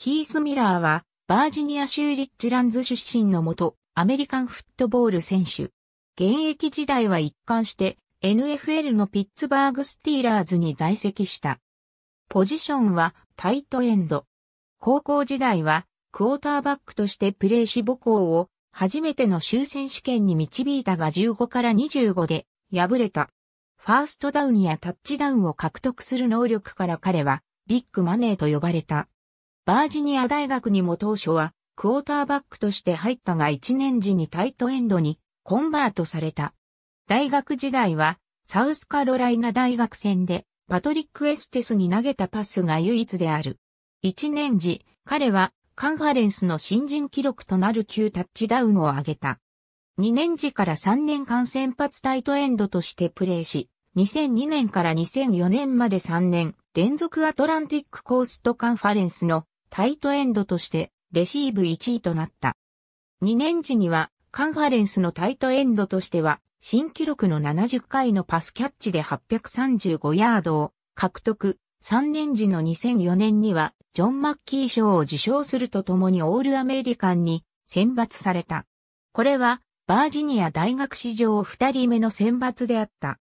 ヒース・ミラーは、バージニア州リッジランズ出身のもと、アメリカンフットボール選手。現役時代は一貫して、NFL のピッツバーグスティーラーズに在籍した。ポジションはタイトエンド。高校時代はクォーターバックとしてプレーし母校を初めての州選手権に導いたが15から25で敗れた。ファーストダウンやタッチダウンを獲得する能力から彼はビッグマネーと呼ばれた。バージニア大学にも当初はクォーターバックとして入ったが1年時にタイトエンドにコンバートされた。大学時代はサウスカロライナ大学戦でパトリック・エステスに投げたパスが唯一である。1年時、彼はカンファレンスの新人記録となる9タッチダウンを挙げた。2年時から3年間先発タイトエンドとしてプレーし、2002年から2004年まで3年連続アトランティックコーストカンファレンスのタイトエンドとしてレシーブ1位となった。2年時にはカンファレンスのタイトエンドとしては新記録の70回のパスキャッチで835ヤードを獲得。3年時の2004年にはジョン・マッキー賞を受賞するとともにオールアメリカンに選抜された。これはバージニア大学史上2人目の選抜であった。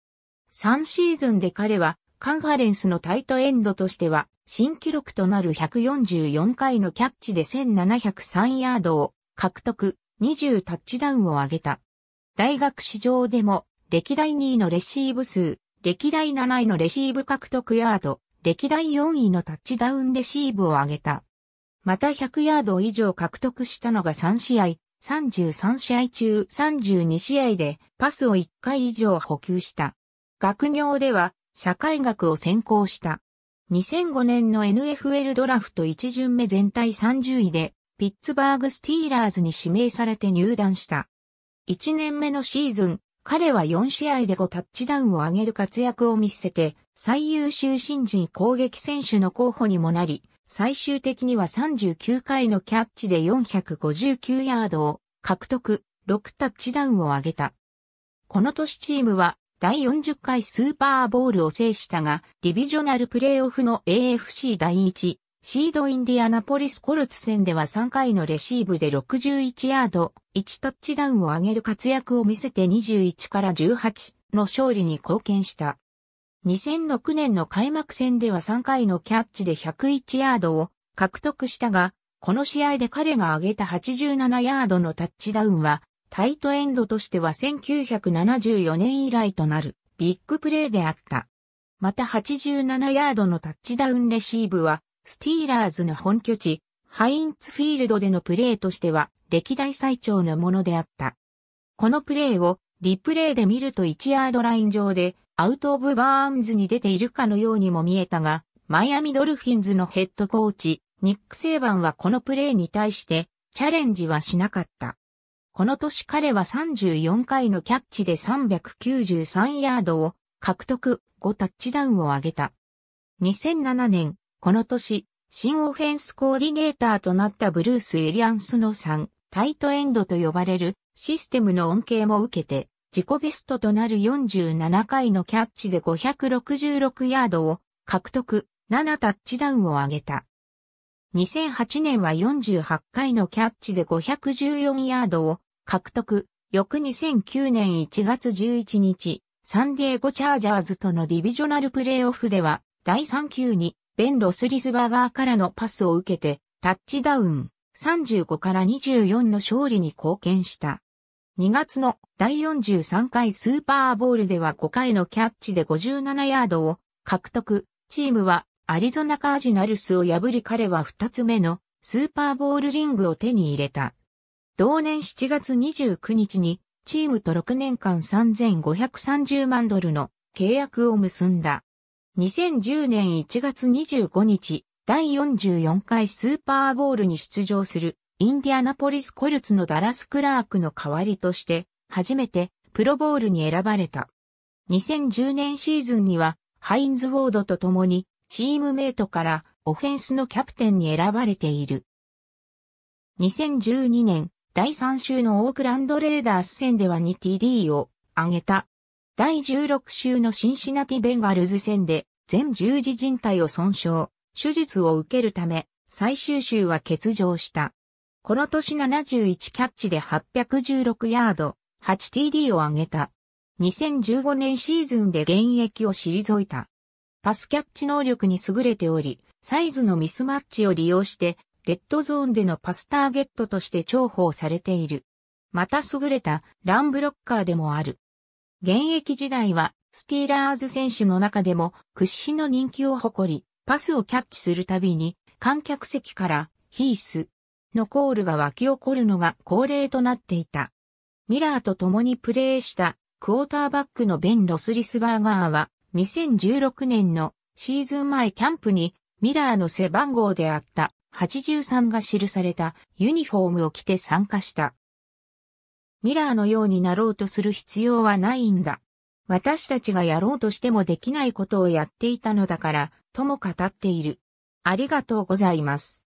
3シーズンで彼はカンファレンスのタイトエンドとしては、新記録となる144回のキャッチで1703ヤードを獲得、20タッチダウンを挙げた。大学史上でも、歴代2位のレシーブ数、歴代7位のレシーブ獲得ヤード、歴代4位のタッチダウンレシーブを挙げた。また100ヤード以上獲得したのが3試合、33試合中32試合でパスを1回以上補給した。学業では社会学を専攻した。2005年の NFL ドラフト1巡目全体30位で、ピッツバーグスティーラーズに指名されて入団した。1年目のシーズン、彼は4試合で5タッチダウンを上げる活躍を見せて、最優秀新人攻撃選手の候補にもなり、最終的には39回のキャッチで459ヤードを獲得、6タッチダウンを上げた。この年チームは第40回スーパーボールを制したが、ディビジョナルプレイオフの AFC 第1、シードインディアナポリスコルツ戦では3回のレシーブで61ヤード、1タッチダウンを上げる活躍を見せて21から18の勝利に貢献した。2006年の開幕戦では3回のキャッチで101ヤードを獲得したが、この試合で彼が上げた87ヤードのタッチダウンはタイトエンドとしては1974年以来となるビッグプレーであった。また87ヤードのタッチダウンレシーブは、スティーラーズの本拠地、ハインツフィールドでのプレーとしては歴代最長のものであった。このプレーをリプレイで見ると1ヤードライン上でアウトオブバーンズに出ているかのようにも見えたが、マイアミドルフィンズのヘッドコーチ、ニック・セイバンはこのプレーに対してチャレンジはしなかった。この年彼は34回のキャッチで393ヤードを獲得5タッチダウンを挙げた。2007年、この年、新オフェンスコーディネーターとなったブルース・エリアンスの3、タイトエンドと呼ばれるシステムの恩恵も受けて、自己ベストとなる47回のキャッチで566ヤードを獲得、7タッチダウンを挙げた。2008年は48回のキャッチで514ヤードを獲得、翌2009年1月11日、サンディエゴチャージャーズとのディビジョナルプレイオフでは、第3球に、ベン・ロスリスバーガーからのパスを受けて、タッチダウン、35から24の勝利に貢献した。2月の第43回スーパーボールでは5回のキャッチで57ヤードを獲得。チームはアリゾナカージナルスを破り彼は2つ目のスーパーボールリングを手に入れた。同年7月29日にチームと6年間3530万ドルの契約を結んだ。2010年1月25日、第44回スーパーボールに出場するインディアナポリスコルツのダラス・クラークの代わりとして初めてプロボールに選ばれた。2010年シーズンにはハインズ・ウォードと共にチームメイトからオフェンスのキャプテンに選ばれている。2012年第3週のオークランドレーダース戦では 2TD を挙げた。第16週のシンシナティベンガルズ戦で全十字靭帯を損傷、手術を受けるため最終週は欠場した。この年71キャッチで816ヤード、8TD を挙げた。2015年シーズンで現役を退いた。パスキャッチ能力に優れており、サイズのミスマッチを利用してレッドゾーンでのパスターゲットとして重宝されている。また優れたランブロッカーでもある。現役時代はスティーラーズ選手の中でも屈指の人気を誇り、パスをキャッチするたびに観客席からヒースのコールが湧き起こるのが恒例となっていた。ミラーと共にプレーしたクォーターバックのベン・ロスリスバーガーは2016年のシーズン前キャンプにミラーの背番号であった83が記されたユニフォームを着て参加した。ミラーのようになろうとする必要はないんだ。私たちがやろうとしてもできないことをやっていたのだから、とも語っている。ありがとうございます。